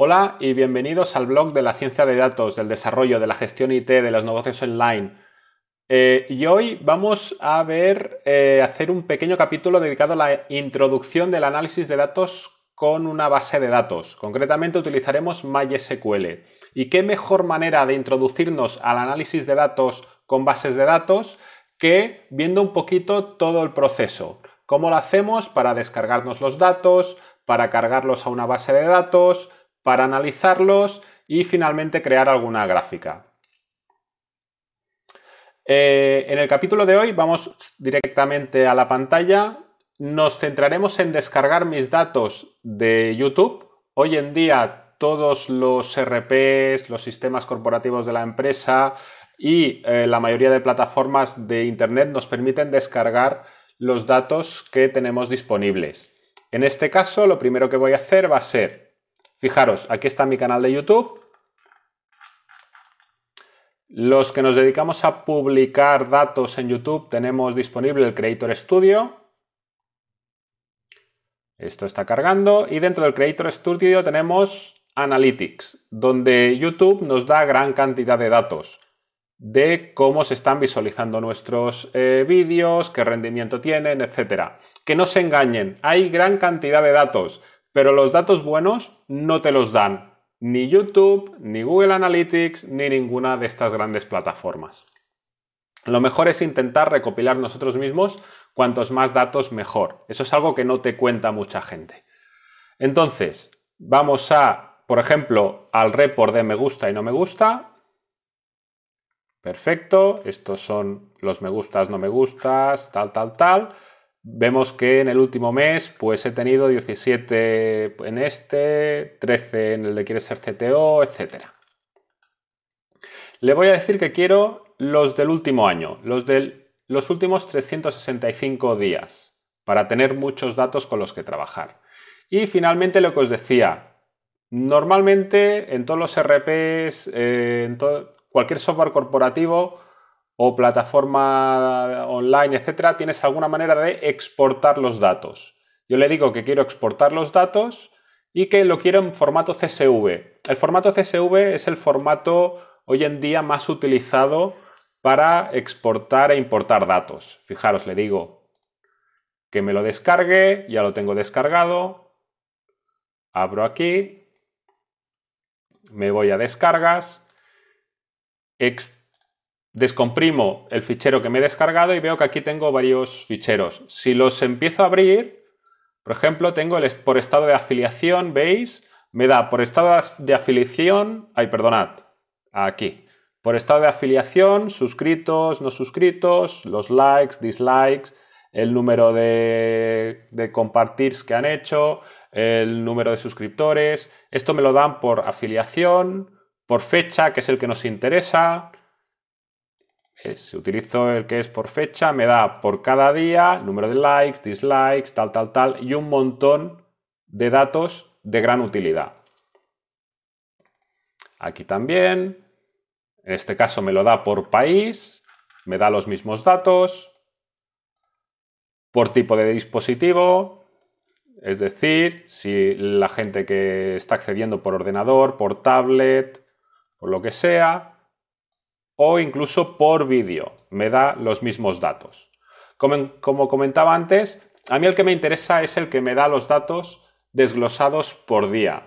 Hola y bienvenidos al blog de la ciencia de datos, del desarrollo, de la gestión IT, de los negocios online. Eh, y hoy vamos a ver, eh, hacer un pequeño capítulo dedicado a la introducción del análisis de datos con una base de datos. Concretamente utilizaremos MySQL. ¿Y qué mejor manera de introducirnos al análisis de datos con bases de datos que viendo un poquito todo el proceso? ¿Cómo lo hacemos para descargarnos los datos, para cargarlos a una base de datos? para analizarlos y finalmente crear alguna gráfica. Eh, en el capítulo de hoy vamos directamente a la pantalla. Nos centraremos en descargar mis datos de YouTube. Hoy en día todos los RPs, los sistemas corporativos de la empresa y eh, la mayoría de plataformas de Internet nos permiten descargar los datos que tenemos disponibles. En este caso, lo primero que voy a hacer va a ser Fijaros, aquí está mi canal de YouTube. Los que nos dedicamos a publicar datos en YouTube tenemos disponible el Creator Studio. Esto está cargando y dentro del Creator Studio tenemos Analytics, donde YouTube nos da gran cantidad de datos de cómo se están visualizando nuestros eh, vídeos, qué rendimiento tienen, etc. Que no se engañen, hay gran cantidad de datos. Pero los datos buenos no te los dan ni YouTube, ni Google Analytics, ni ninguna de estas grandes plataformas. Lo mejor es intentar recopilar nosotros mismos cuantos más datos mejor. Eso es algo que no te cuenta mucha gente. Entonces, vamos a, por ejemplo, al report de me gusta y no me gusta. Perfecto, estos son los me gustas, no me gustas, tal, tal, tal vemos que en el último mes pues he tenido 17 en este, 13 en el de quiere ser CTO, etc. Le voy a decir que quiero los del último año, los de los últimos 365 días, para tener muchos datos con los que trabajar. Y finalmente lo que os decía, normalmente en todos los RPs, eh, en cualquier software corporativo, o plataforma online, etcétera, tienes alguna manera de exportar los datos. Yo le digo que quiero exportar los datos y que lo quiero en formato CSV. El formato CSV es el formato hoy en día más utilizado para exportar e importar datos. Fijaros, le digo que me lo descargue, ya lo tengo descargado, abro aquí, me voy a descargas, descomprimo el fichero que me he descargado y veo que aquí tengo varios ficheros. Si los empiezo a abrir, por ejemplo, tengo el por estado de afiliación, ¿veis? Me da por estado de afiliación, ay, perdonad, aquí. Por estado de afiliación, suscritos, no suscritos, los likes, dislikes, el número de, de compartirs que han hecho, el número de suscriptores. Esto me lo dan por afiliación, por fecha, que es el que nos interesa, si utilizo el que es por fecha, me da por cada día número de likes, dislikes, tal, tal, tal, y un montón de datos de gran utilidad. Aquí también, en este caso me lo da por país, me da los mismos datos, por tipo de dispositivo, es decir, si la gente que está accediendo por ordenador, por tablet, por lo que sea, o incluso por vídeo. Me da los mismos datos. Como, como comentaba antes, a mí el que me interesa es el que me da los datos desglosados por día.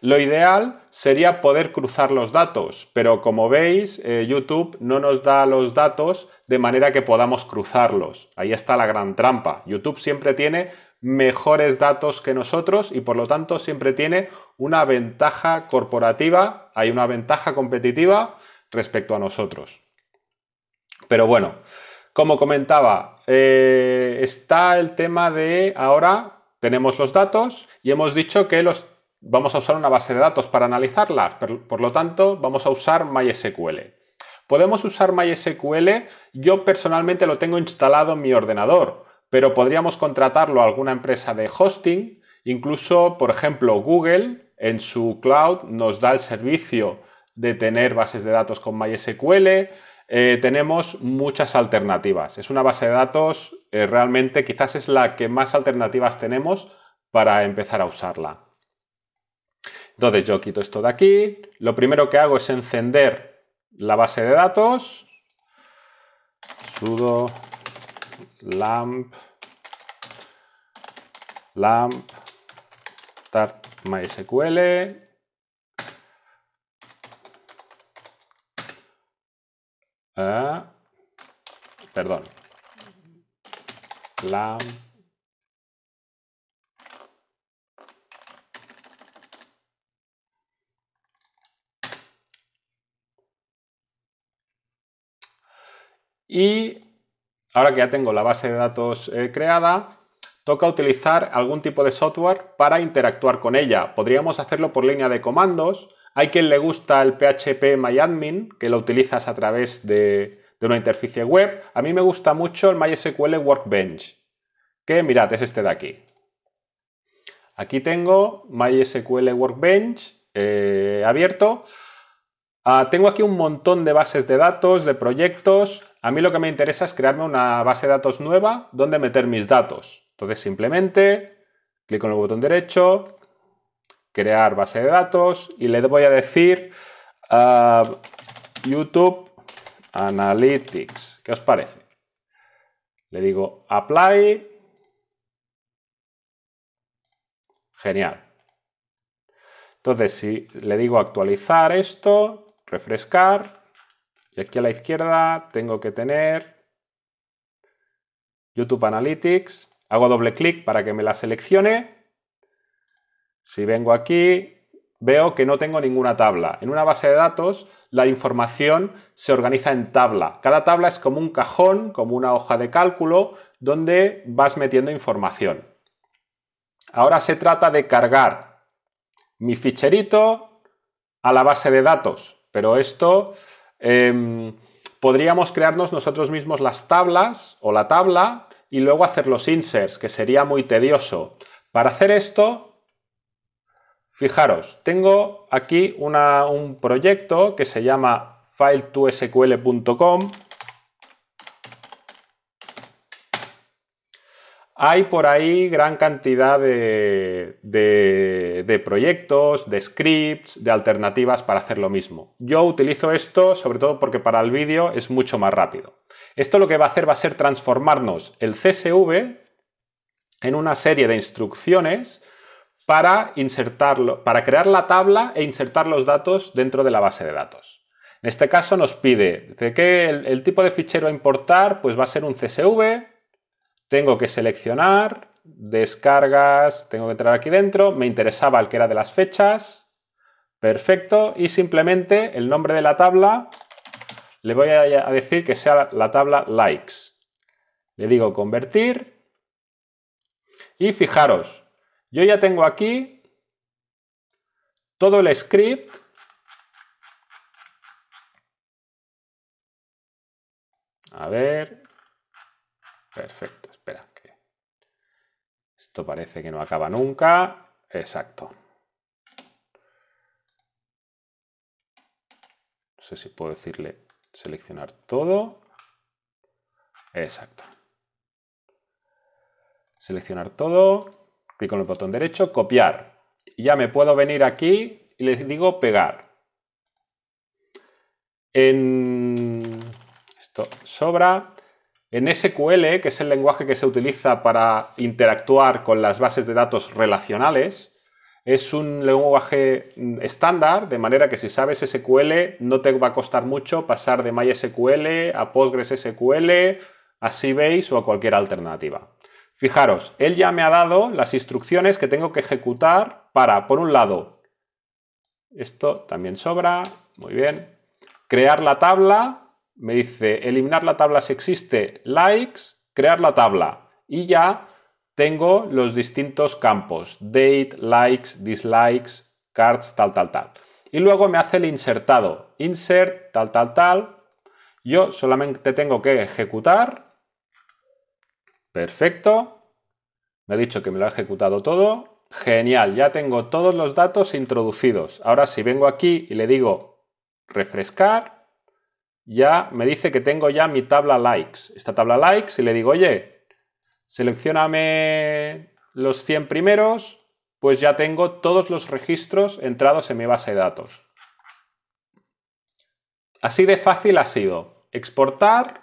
Lo ideal sería poder cruzar los datos, pero como veis, eh, YouTube no nos da los datos de manera que podamos cruzarlos. Ahí está la gran trampa. YouTube siempre tiene mejores datos que nosotros y por lo tanto siempre tiene una ventaja corporativa, hay una ventaja competitiva, respecto a nosotros. Pero bueno, como comentaba, eh, está el tema de ahora tenemos los datos y hemos dicho que los vamos a usar una base de datos para analizarlas. por lo tanto, vamos a usar MySQL. Podemos usar MySQL, yo personalmente lo tengo instalado en mi ordenador, pero podríamos contratarlo a alguna empresa de hosting, incluso, por ejemplo, Google en su cloud nos da el servicio de tener bases de datos con MySQL. Eh, tenemos muchas alternativas. Es una base de datos, eh, realmente quizás es la que más alternativas tenemos para empezar a usarla. Entonces yo quito esto de aquí. Lo primero que hago es encender la base de datos. Sudo lamp lamp start mysql perdón. La Y ahora que ya tengo la base de datos eh, creada, toca utilizar algún tipo de software para interactuar con ella. Podríamos hacerlo por línea de comandos, hay quien le gusta el PHP MyAdmin, que lo utilizas a través de, una interficie web. A mí me gusta mucho el MySQL Workbench, que mirad, es este de aquí. Aquí tengo MySQL Workbench eh, abierto. Ah, tengo aquí un montón de bases de datos, de proyectos. A mí lo que me interesa es crearme una base de datos nueva donde meter mis datos. Entonces simplemente clic en el botón derecho, crear base de datos y le voy a decir YouTube Analytics. ¿Qué os parece? Le digo apply. Genial. Entonces, si le digo actualizar esto, refrescar, y aquí a la izquierda tengo que tener YouTube Analytics. Hago doble clic para que me la seleccione si vengo aquí, veo que no tengo ninguna tabla. En una base de datos, la información se organiza en tabla. Cada tabla es como un cajón, como una hoja de cálculo, donde vas metiendo información. Ahora se trata de cargar mi ficherito a la base de datos, pero esto em, podríamos crearnos nosotros mismos las tablas o la tabla y luego hacer los inserts, que sería muy tedioso. Para hacer esto Fijaros, tengo aquí un proyecto que se llama file2sql.com. Hay por ahí gran cantidad de, de, proyectos, de scripts, de alternativas para hacer lo mismo. Yo utilizo esto sobre todo porque para el vídeo es mucho más rápido. Esto lo que va a hacer va a ser transformarnos el CSV en una serie de instrucciones para insertarlo, para crear la tabla e insertar los datos dentro de la base de datos. En este caso nos pide de que el, el tipo de fichero a importar pues va a ser un CSV, tengo que seleccionar, descargas, tengo que entrar aquí dentro, me interesaba el que era de las fechas, perfecto, y simplemente el nombre de la tabla le voy a decir que sea la tabla likes. Le digo convertir y fijaros, yo ya tengo aquí todo el script A ver. Perfecto, espera. Que... Esto parece que no acaba nunca. Exacto. No sé si puedo decirle seleccionar todo. Exacto. Seleccionar todo. Clic el botón derecho, copiar. Y ya me puedo venir aquí y les digo pegar. En... Esto sobra. En SQL, que es el lenguaje que se utiliza para interactuar con las bases de datos relacionales, es un lenguaje estándar, de manera que si sabes SQL no te va a costar mucho pasar de MySQL a PostgreSQL, a Sybase o a cualquier alternativa. Fijaros, él ya me ha dado las instrucciones que tengo que ejecutar para, por un lado, esto también sobra, muy bien, crear la tabla, me dice eliminar la tabla si existe, likes, crear la tabla y ya tengo los distintos campos, date, likes, dislikes, cards, tal, tal, tal. Y luego me hace el insertado, insert, tal, tal, tal. Yo solamente tengo que ejecutar Perfecto. Me ha dicho que me lo ha ejecutado todo. Genial, ya tengo todos los datos introducidos. Ahora si vengo aquí y le digo refrescar, ya me dice que tengo ya mi tabla likes. Esta tabla likes y le digo, oye, seleccioname los 100 primeros, pues ya tengo todos los registros entrados en mi base de datos. Así de fácil ha sido exportar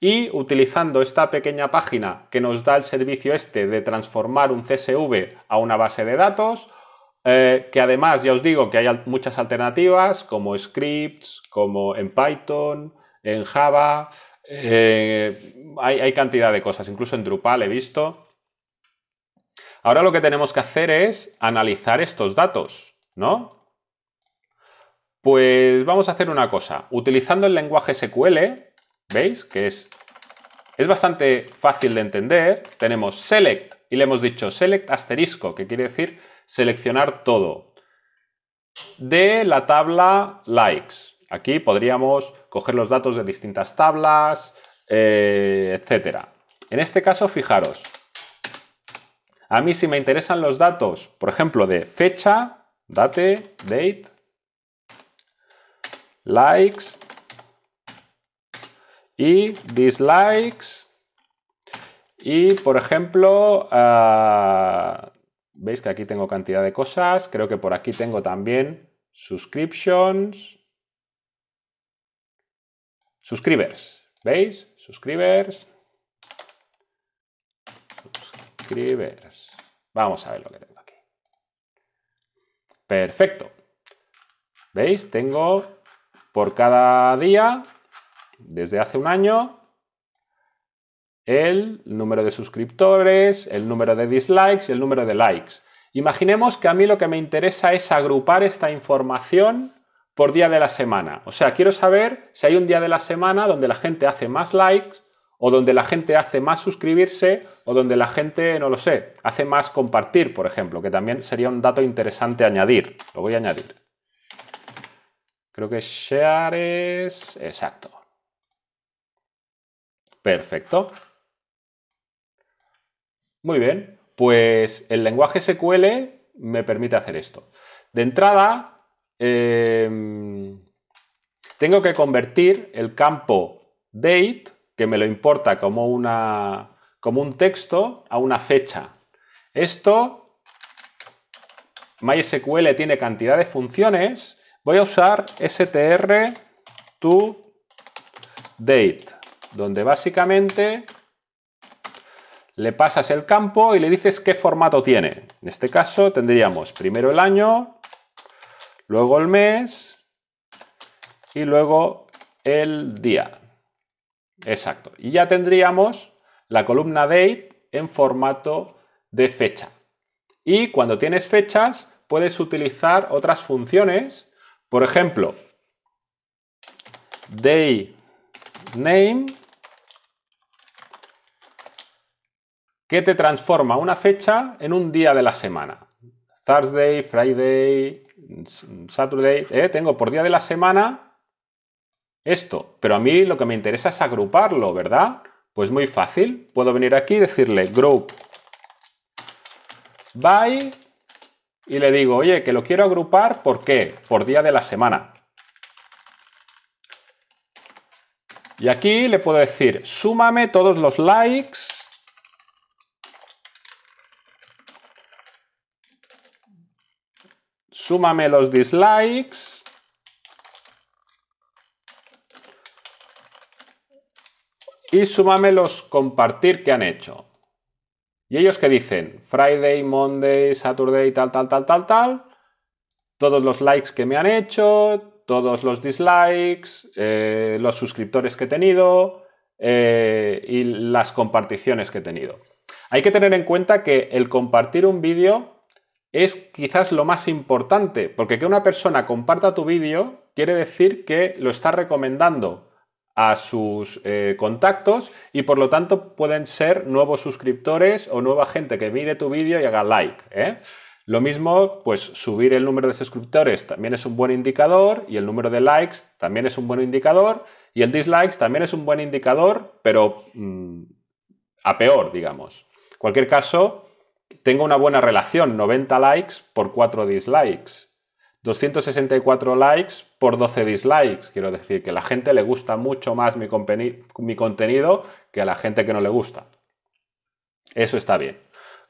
y utilizando esta pequeña página que nos da el servicio este de transformar un CSV a una base de datos, eh, que además ya os digo que hay muchas alternativas como scripts, como en Python, en Java, eh, hay, hay cantidad de cosas, incluso en Drupal he visto. Ahora lo que tenemos que hacer es analizar estos datos, ¿no? Pues vamos a hacer una cosa. Utilizando el lenguaje SQL, ¿Veis? Que es, es bastante fácil de entender. Tenemos select y le hemos dicho select asterisco, que quiere decir seleccionar todo. De la tabla likes. Aquí podríamos coger los datos de distintas tablas, eh, etcétera. En este caso, fijaros, a mí si me interesan los datos, por ejemplo, de fecha, date, date, likes, y dislikes y por ejemplo ah, veis que aquí tengo cantidad de cosas creo que por aquí tengo también subscriptions suscribers veis suscribers suscribers vamos a ver lo que tengo aquí perfecto veis tengo por cada día desde hace un año el número de suscriptores, el número de dislikes y el número de likes. Imaginemos que a mí lo que me interesa es agrupar esta información por día de la semana. O sea, quiero saber si hay un día de la semana donde la gente hace más likes o donde la gente hace más suscribirse o donde la gente, no lo sé, hace más compartir, por ejemplo, que también sería un dato interesante añadir. Lo voy a añadir. Creo que share es... Exacto. Perfecto. Muy bien, pues el lenguaje SQL me permite hacer esto. De entrada, em, tengo que convertir el campo date, que me lo importa como, una, como un texto, a una fecha. Esto, MySQL tiene cantidad de funciones. Voy a usar str to date donde básicamente le pasas el campo y le dices qué formato tiene. En este caso tendríamos primero el año, luego el mes y luego el día. Exacto. Y ya tendríamos la columna date en formato de fecha. Y cuando tienes fechas, puedes utilizar otras funciones. Por ejemplo, day name que te transforma una fecha en un día de la semana. Thursday, Friday, Saturday. Eh, tengo por día de la semana esto. Pero a mí lo que me interesa es agruparlo, ¿verdad? Pues muy fácil. Puedo venir aquí y decirle group by y le digo, oye, que lo quiero agrupar, ¿por qué? Por día de la semana. Y aquí le puedo decir, súmame todos los likes súmame los dislikes. Y súmame los compartir que han hecho. Y ellos que dicen, Friday, Monday, Saturday, tal, tal, tal, tal, tal. Todos los likes que me han hecho, todos los dislikes, eh, los suscriptores que he tenido eh, y las comparticiones que he tenido. Hay que tener en cuenta que el compartir un vídeo es quizás lo más importante, porque que una persona comparta tu vídeo quiere decir que lo está recomendando a sus eh, contactos y por lo tanto pueden ser nuevos suscriptores o nueva gente que mire tu vídeo y haga like. Lo mismo, pues subir el número de suscriptores también es un buen indicador y el número de likes también es un buen indicador y el dislikes también es un buen indicador, pero mm, a peor, digamos. En cualquier caso, tengo una buena relación, 90 likes por 4 dislikes. 264 likes por 12 dislikes. Quiero decir que a la gente le gusta mucho más mi contenido que a la gente que no le gusta. Eso está bien.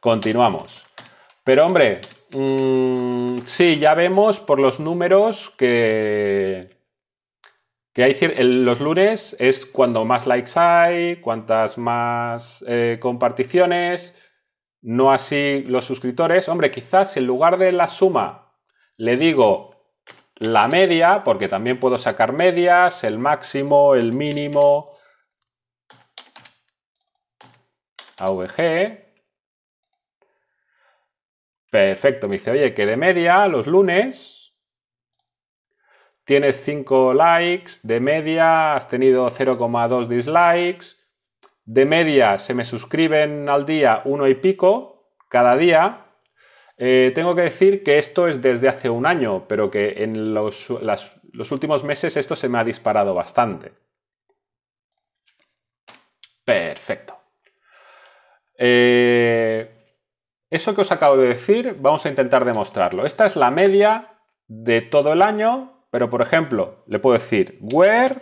Continuamos. Pero hombre, mm, sí, ya vemos por los números que, que hay, los lunes es cuando más likes hay, cuantas más eh, comparticiones, no así los suscriptores. Hombre, quizás en lugar de la suma le digo la media, porque también puedo sacar medias, el máximo, el mínimo. AVG, Perfecto, me dice, oye, que de media los lunes tienes 5 likes, de media has tenido 0,2 dislikes, de media se me suscriben al día uno y pico cada día. Eh, tengo que decir que esto es desde hace un año, pero que en los, últimos meses esto se me ha disparado bastante. Perfecto. Eh, eso que os acabo de decir, vamos a intentar demostrarlo. Esta es la media de todo el año, pero por ejemplo, le puedo decir where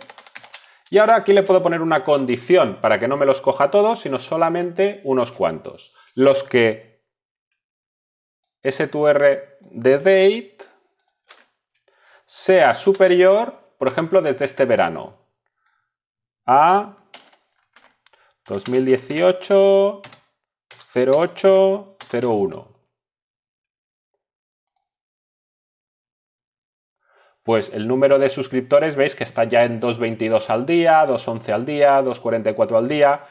y ahora aquí le puedo poner una condición para que no me los coja todos, sino solamente unos cuantos. Los que S2R de date sea superior, por ejemplo, desde este verano a 2018 08 pues el número de suscriptores veis que está ya en 2.22 al día, 2.11 al día, 2.44 al día.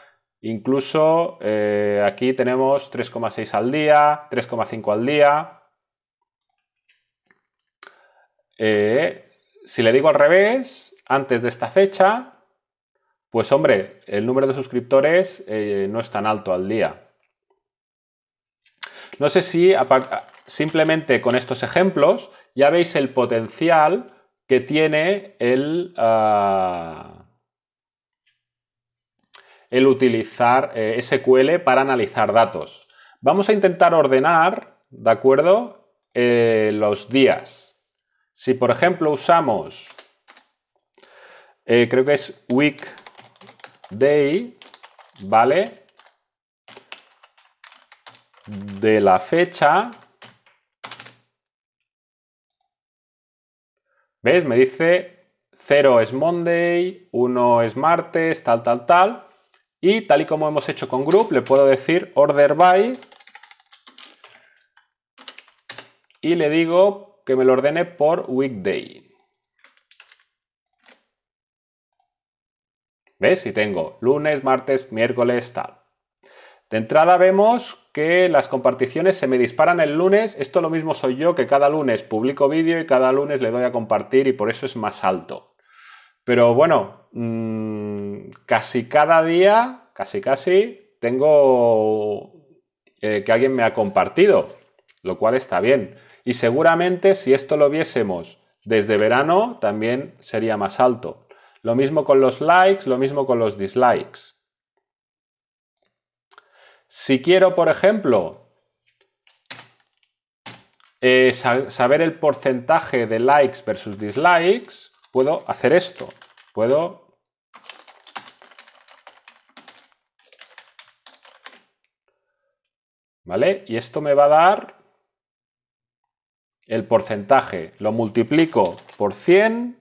Incluso eh, aquí tenemos 3,6 al día, 3,5 al día. Eh, si le digo al revés, antes de esta fecha, pues hombre, el número de suscriptores eh, no es tan alto al día. No sé si simplemente con estos ejemplos ya veis el potencial que tiene el, ah, el utilizar eh, SQL para analizar datos. Vamos a intentar ordenar, ¿de acuerdo? Eh, los días. Si por ejemplo usamos, eh, creo que es week day, ¿vale? de la fecha. ¿Ves? Me dice 0 es Monday, 1 es martes, tal, tal, tal. Y tal y como hemos hecho con group, le puedo decir order by y le digo que me lo ordene por weekday. ¿Ves? Y tengo lunes, martes, miércoles, tal. De entrada vemos que las comparticiones se me disparan el lunes. Esto lo mismo soy yo que cada lunes publico vídeo y cada lunes le doy a compartir y por eso es más alto. Pero bueno, mm, casi cada día, casi casi, tengo eh, que alguien me ha compartido, lo cual está bien. Y seguramente si esto lo viésemos desde verano, también sería más alto. Lo mismo con los likes, lo mismo con los dislikes. Si quiero, por ejemplo, eh, saber el porcentaje de likes versus dislikes, puedo hacer esto. Puedo ¿vale? Y esto me va a dar el porcentaje. Lo multiplico por 100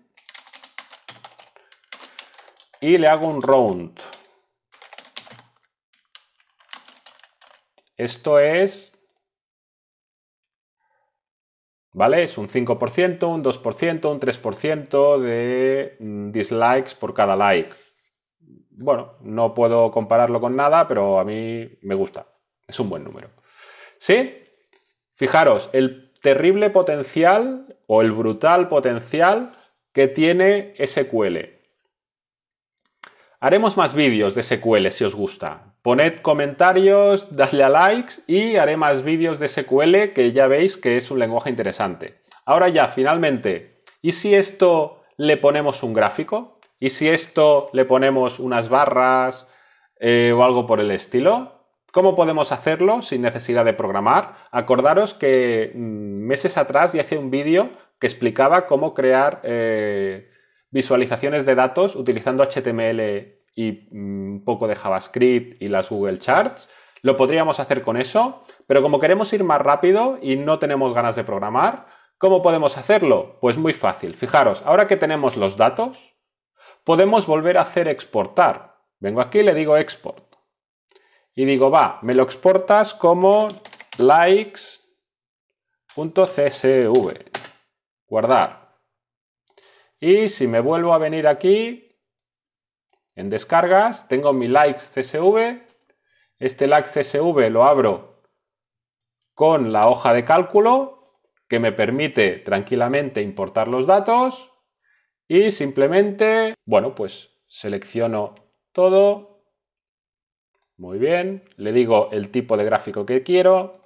y le hago un round. Esto es... ¿Vale? Es un 5%, un 2%, un 3% de mm, dislikes por cada like. Bueno, no puedo compararlo con nada, pero a mí me gusta. Es un buen número. ¿Sí? Fijaros, el terrible potencial o el brutal potencial que tiene SQL. Haremos más vídeos de SQL si os gusta, Poned comentarios, dadle a likes y haré más vídeos de SQL que ya veis que es un lenguaje interesante. Ahora ya, finalmente, ¿y si esto le ponemos un gráfico? ¿Y si esto le ponemos unas barras eh, o algo por el estilo? ¿Cómo podemos hacerlo sin necesidad de programar? Acordaros que mm, meses atrás ya hacía un vídeo que explicaba cómo crear eh, visualizaciones de datos utilizando HTML y mm, un poco de JavaScript y las Google Charts. Lo podríamos hacer con eso, pero como queremos ir más rápido y no tenemos ganas de programar, ¿cómo podemos hacerlo? Pues muy fácil. Fijaros, ahora que tenemos los datos, podemos volver a hacer exportar. Vengo aquí y le digo export. Y digo, va, me lo exportas como likes.csv. Guardar. Y si me vuelvo a venir aquí, en descargas, tengo mi likes CSV, este like CSV lo abro con la hoja de cálculo que me permite tranquilamente importar los datos y simplemente, bueno, pues selecciono todo. Muy bien, le digo el tipo de gráfico que quiero.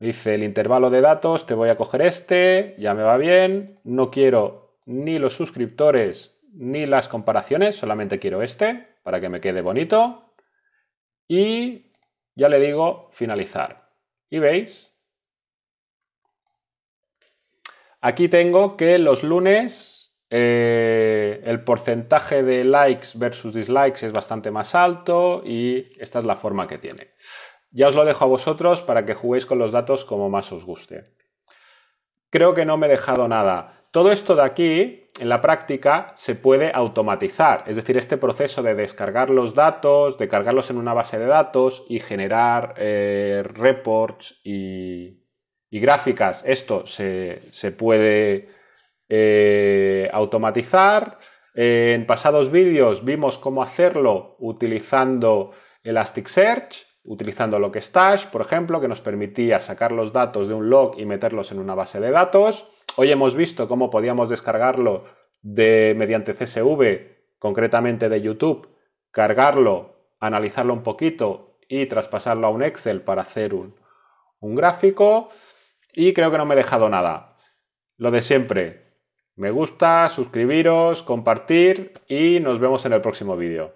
Dice el intervalo de datos, te voy a coger este, ya me va bien. No quiero ni los suscriptores ni las comparaciones, solamente quiero este para que me quede bonito. Y ya le digo finalizar. Y veis, aquí tengo que los lunes eh, el porcentaje de likes versus dislikes es bastante más alto y esta es la forma que tiene. Ya os lo dejo a vosotros para que juguéis con los datos como más os guste. Creo que no me he dejado nada. Todo esto de aquí, en la práctica, se puede automatizar, es decir, este proceso de descargar los datos, de cargarlos en una base de datos y generar eh, reports y, gráficas, esto se, puede eh, automatizar. En pasados vídeos vimos cómo hacerlo utilizando Elasticsearch, utilizando Logstash, por ejemplo, que nos permitía sacar los datos de un log y meterlos en una base de datos. Hoy hemos visto cómo podíamos descargarlo de, mediante CSV, concretamente de YouTube, cargarlo, analizarlo un poquito y traspasarlo a un Excel para hacer un, un gráfico. Y creo que no me he dejado nada. Lo de siempre. Me gusta, suscribiros, compartir y nos vemos en el próximo vídeo.